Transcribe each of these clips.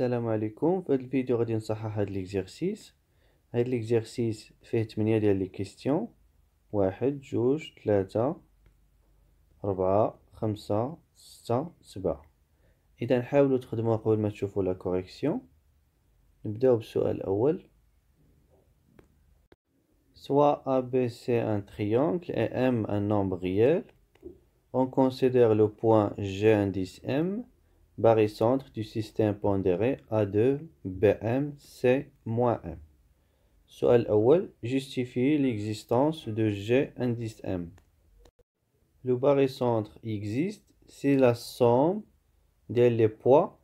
السلام عليكم في هذا الفيديو غادي نصحح هذا ليكزيرسيس هاد ليكزيرسيس فيه 8 ديال لي كيسيون واحد جوج 3 ربعة خمسة ستة سبعة اذا حاولوا تخدموها قبل ما تشوفوا لا كوريكسيون نبداو بالسؤال الاول سوا سواء ABC un triangle et ام ان nombre ريال اون considère لو point G indice ام barycentre du système pondéré A2 bmc C-M. L awel justifie l'existence de G indice M. Le barycentre existe si la somme des poids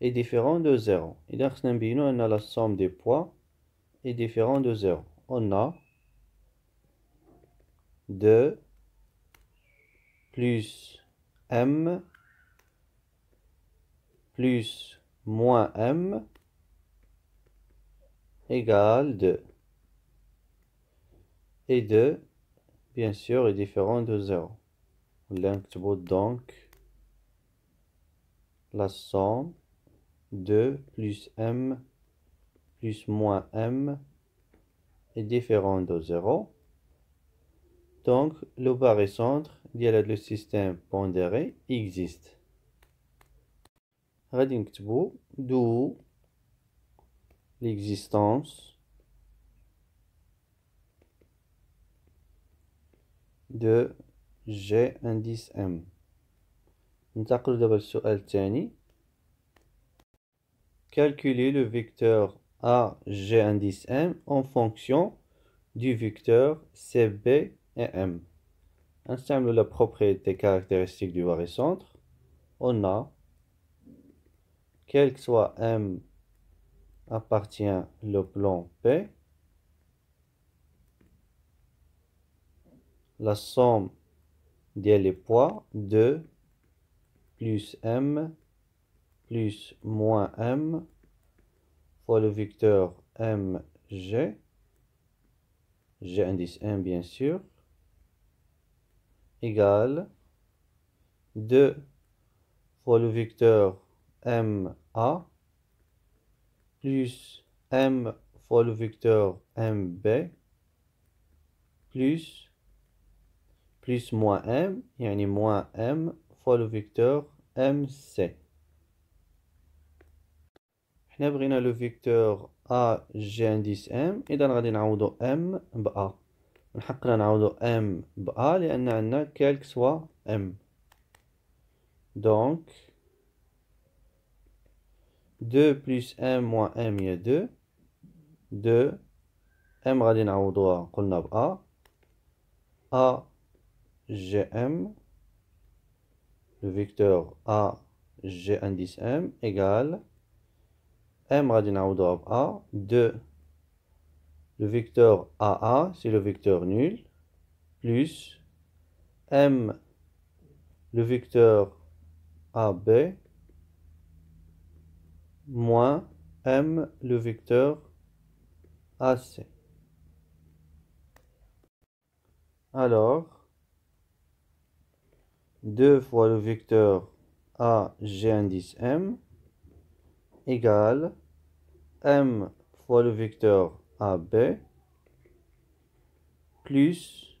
est différente de 0. Et donc, on a la somme des poids est différente de 0. On a 2 plus M plus moins m égale 2. Et 2, bien sûr, est différent de 0. L'inctibute donc la somme 2 plus m plus moins m est différent de 0. Donc, le barycentre, dialogue le système pondéré, existe. غادي نكتبو d'où l'existence de G indice M Nous دابا للسؤال calculer le vecteur A G indice M en fonction du vecteur C B et M Ensemble la propriété caractéristique du varicentre on a quel que soit M appartient le plan P, la somme des les poids 2 plus M plus moins M fois le vecteur MG, G indice m bien sûr, égale 2 fois le vecteur m a plus m fois le vecteur m b plus plus moins m et moins m fois le vecteur m c. là on le vecteur a moins 10 m et donc on va dire m b a. on ne peut pas dire m b a, car on a quel que soit m. donc 2 plus m moins 1 est 2 2 m غادي نعوضوها قلنا ب a a g m le vecteur a g indice m égale m غادي نعوضوها droit, a 2 le vecteur aa c'est le vecteur nul plus m le vecteur ab moins m le vecteur AC. Alors, 2 fois le vecteur A, G indice M, égale M fois le vecteur AB, plus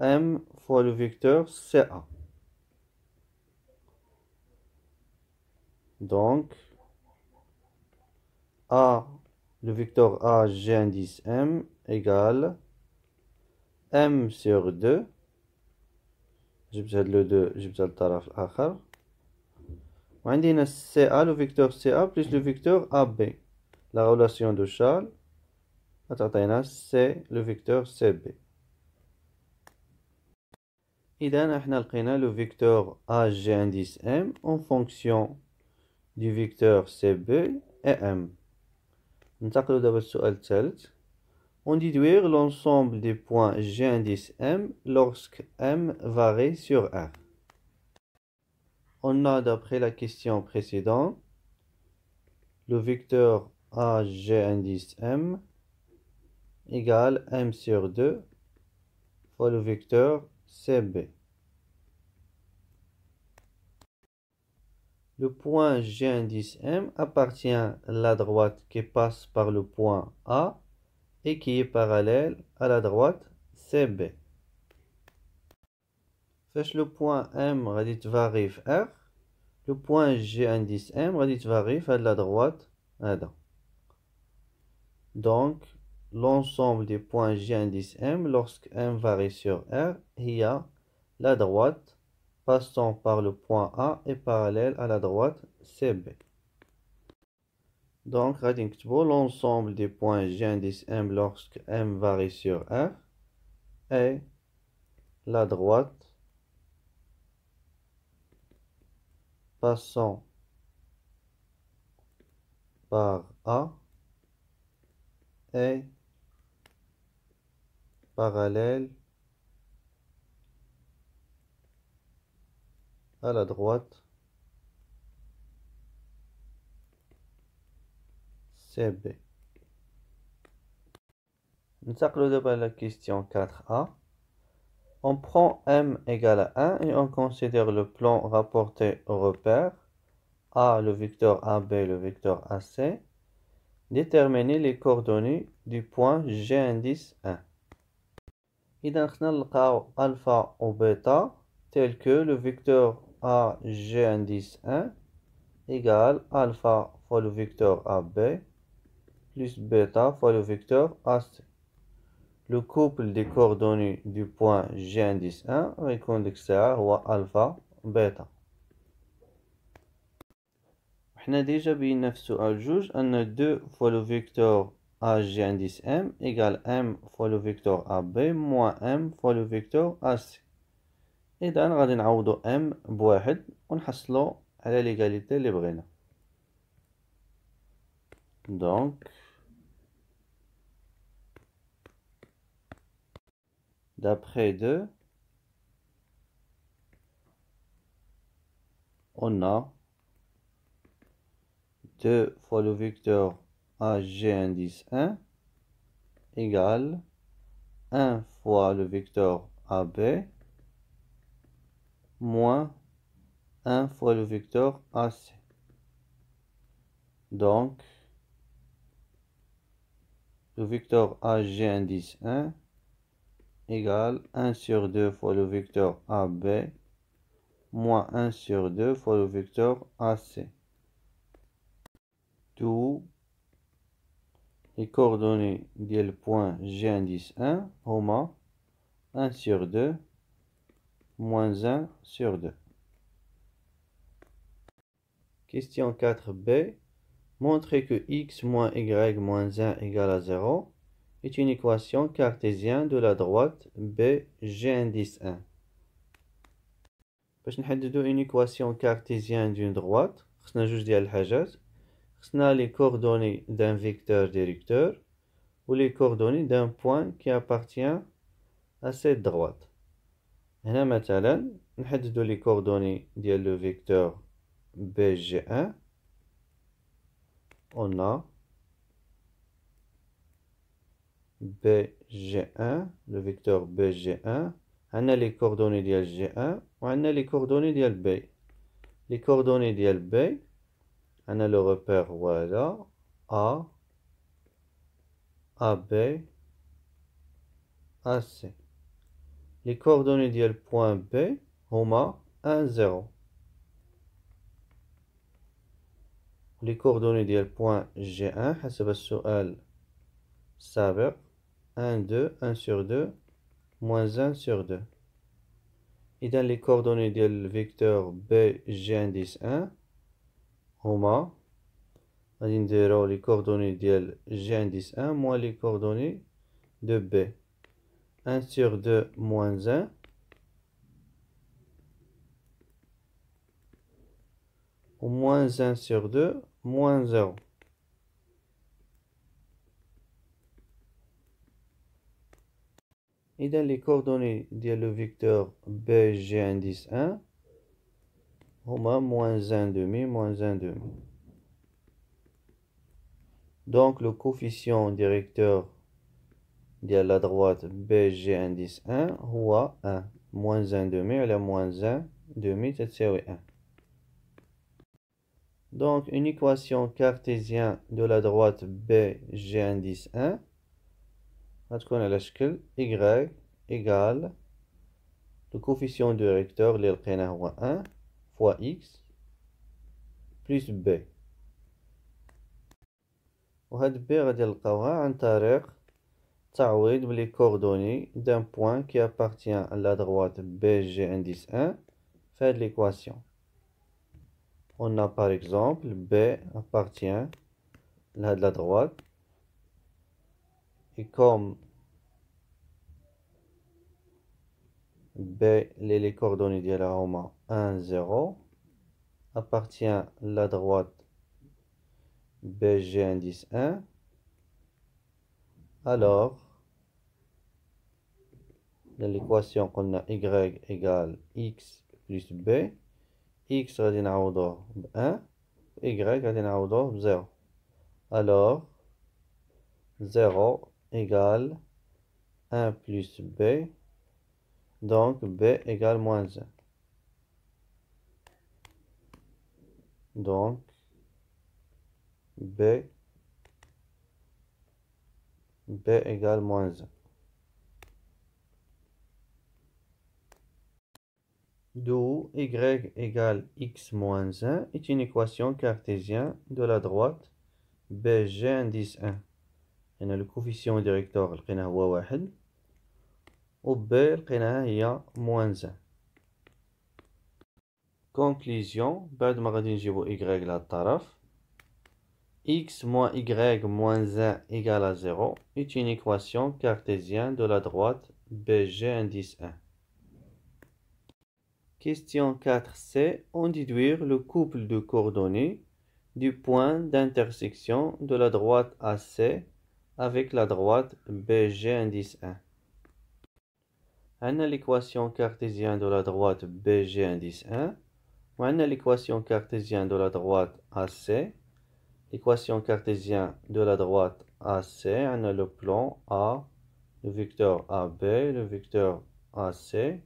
M fois le vecteur CA. Donc, a, le vecteur A, G indice M, égale M sur 2. J'ai besoin le 2, j'ai besoin le taraf on dit CA, le vecteur CA, plus le vecteur AB. La relation de Charles, c'est le vecteur CB. إذا احنا لقينا le vecteur A G indice M en fonction du vecteur CB et M. On dit l'ensemble des points G indice M lorsque M varie sur R. On a d'après la question précédente le vecteur A G indice M égale M sur 2 fois le vecteur CB. Le point G indice M appartient à la droite qui passe par le point A et qui est parallèle à la droite CB. Fais le point M radit varif R. Le point G indice M radit varif à la droite A. Donc, l'ensemble des points G indice M lorsque M varie sur R, il y a la droite passant par le point A et parallèle à la droite CB. Donc, l'ensemble des points G indice M lorsque M varie sur R est la droite passant par A et parallèle à la droite. CB. Nous de la question 4A. On prend M égale à 1 et on considère le plan rapporté au repère A, le vecteur AB, le vecteur AC. Déterminer les coordonnées du point G indice 1. le cas alpha ou bêta tel que le vecteur a G indice 1 égale alpha fois le vecteur AB plus beta fois le vecteur AC. Le couple des coordonnées du point G indice 1 récondexe هو alpha bêta. déjà ديجا بينا في سؤال on a 2 fois le vecteur AG indice M égale M fois le vecteur AB moins M fois le vecteur AC. Et اذا غادي نعوضو ام بواحد ونحصلو على ليغاليتي اللي بغينا Donc, d'après 2 on a 2 fois le vecteur AG indice 1 égale 1 fois le vecteur AB moins 1 fois le vecteur AC. Donc, le vecteur AG indice 1 égale 1 sur 2 fois le vecteur AB moins 1 sur 2 fois le vecteur AC. Tout les coordonnées du point G indice 1, 1 sur 2 moins 1 sur 2. Question 4b. Montrer que x moins y moins 1 égale à 0 est une équation cartésienne de la droite BG indice 1. باش une équation cartésienne d'une droite, خصنا جوج ديال les coordonnées d'un vecteur directeur ou les coordonnées d'un point qui appartient à cette droite. هنا مثلا نحددو لي كوردوني ديال لو فيكتور بي جي ان اون بي جي ان لو فيكتور بي جي ان عندنا لي كوردوني ديال جي ان وعندنا لي كوردوني ديال بي لي كوردوني ديال بي عندنا لو ريبير هو هذا ا ا بي ا سي Les coordonnées du point B Roma 1 0 les coordonnées du point G1 sur السؤال السابق 1 2 1 sur 2 moins 1 sur 2 Et dans les coordonnées du vecteur B G indice 1 roma les coordonnées ديال G indice 1 moins les coordonnées de B 1 sur 2 moins 1. Ou moins 1 sur 2 moins 0. Et dans les coordonnées le vecteur BG indice 1, on a moins 1 demi, moins 1 demi. Donc le coefficient directeur la droite bg بي جي indice 1 1 Moins 1 demi على moins 1 1 Donc, une équation cartésienne de la droite bg G, indice 1, va être à y égale le coefficient du recteur, roi 1, fois x, plus b. Et B va être le les coordonnées d'un point qui appartient à la droite bg indice 1 fait de l'équation on a par exemple B appartient à la droite et comme B les, les coordonnées de la Roma 1 0 appartient à la droite BG indice 1 alors dans l'équation qu'on a y égale x plus b x غادي نعوضوه 1 y غادي 0 alors 0 égale 1 plus b donc b égale moins 1 donc b égale moins 1 d'où y égale x moins 1 est une équation cartésienne de la droite BG indice 1. On le coefficient directeur لقيناه est 1 et B لقيناها a moins 1. Conclusion بعد ما غادي نجيبو y للطرف x moins y moins 1 égale à 0 est une équation cartésienne de la droite BG indice 1. Question 4c. on déduire le couple de coordonnées du point d'intersection de la droite AC avec la droite BG indice 1. On a l'équation cartésienne de la droite BG indice 1. On a l'équation cartésienne de la droite AC. L'équation cartésienne de la droite AC, on a le plan A, le vecteur AB, le vecteur AC.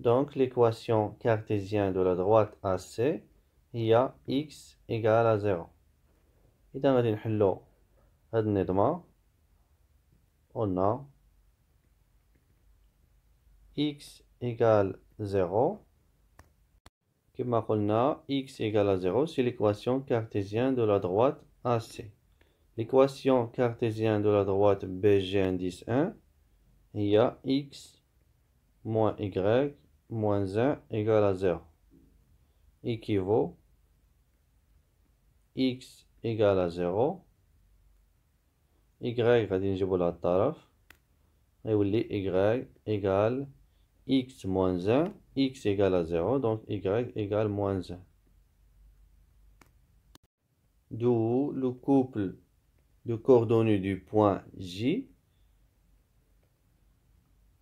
Donc l'équation cartésienne de la droite AC a x égale à 0 et dans' le هاد on a x égale 0 On a x égale à 0 c'est l'équation cartésienne de la droite AC l'équation cartésienne de la droite BG indice 1 il y a x moins y moins 1 égale à 0 équivaut x égale à 0 y غادي نجيبو Et vous غيولي y égale x moins 1 x égale à 0 donc y égale moins 1 d'où le couple de coordonnées du point J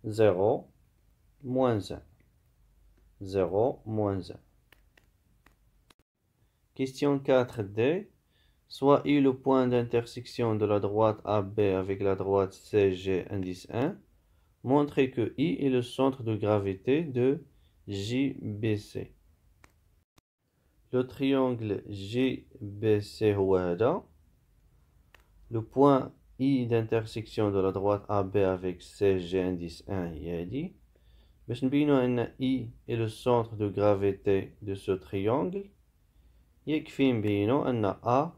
0 moins 1 0, moins 1. Question 4D. Soit I le point d'intersection de la droite AB avec la droite CG indice 1. Montrez que I est le centre de gravité de JBC. Le triangle JBC wada. Le point I d'intersection de la droite AB avec CG indice 1 y est dit. Bino er I est le centre de gravité de ce triangle. Yekfim Bino er A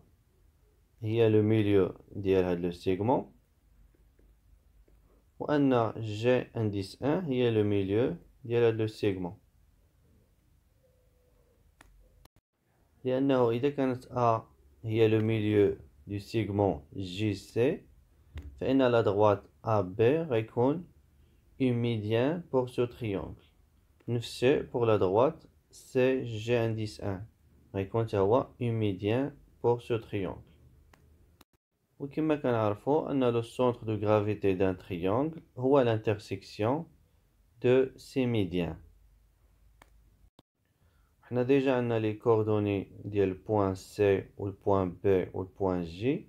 est le milieu de segment. Ou G indice 1 est le milieu de segment. لأنه إذا كانت A هي le milieu du segment JC فإن la droite AB غيكون un pour ce triangle. nous' pour la droite, c'est G indice 1. Et à il pour ce triangle. Ou on a le centre de gravité d'un triangle ou à l'intersection de ces médians. On a déjà on les coordonnées du point C ou le point B ou le point J.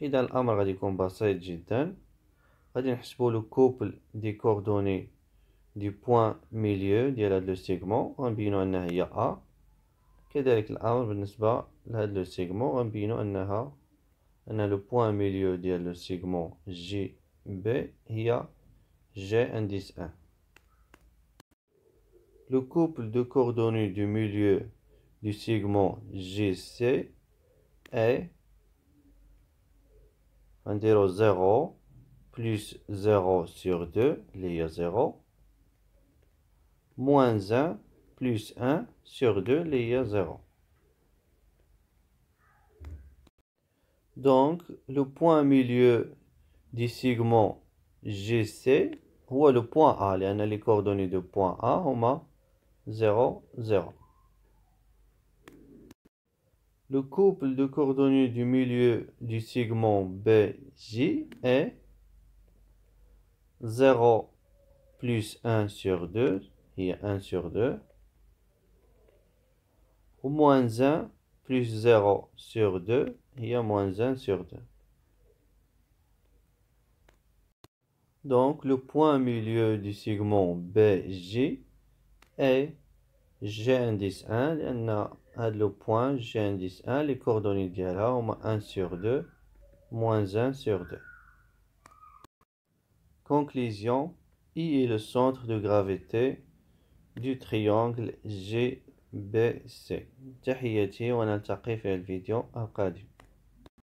Et dans l'amour du combat, c'est le couple des coordonnées du point milieu du segment, on a dit A. Qu'est-ce que le segment On a dit le point milieu du segment JB, il G indice 1. Le couple des coordonnées du milieu du segment JC est 0 plus 0 sur 2, a 0, moins 1 plus 1 sur 2, a 0. Donc, le point milieu du segment GC, ou le point A, les coordonnées de point A, on a 0, 0. Le couple de coordonnées du milieu du segment BJ est 0 plus 1 sur 2, il y a 1 sur 2, ou moins 1 plus 0 sur 2, il y a moins 1 sur 2. Donc le point milieu du segment BJ est G indice 1, on le point G indice 1, les coordonnées de 1 sur 2, moins 1 sur 2. Conclusion, I est le centre de gravité du triangle GBC. Tahiyati, on a le vidéo. à qadim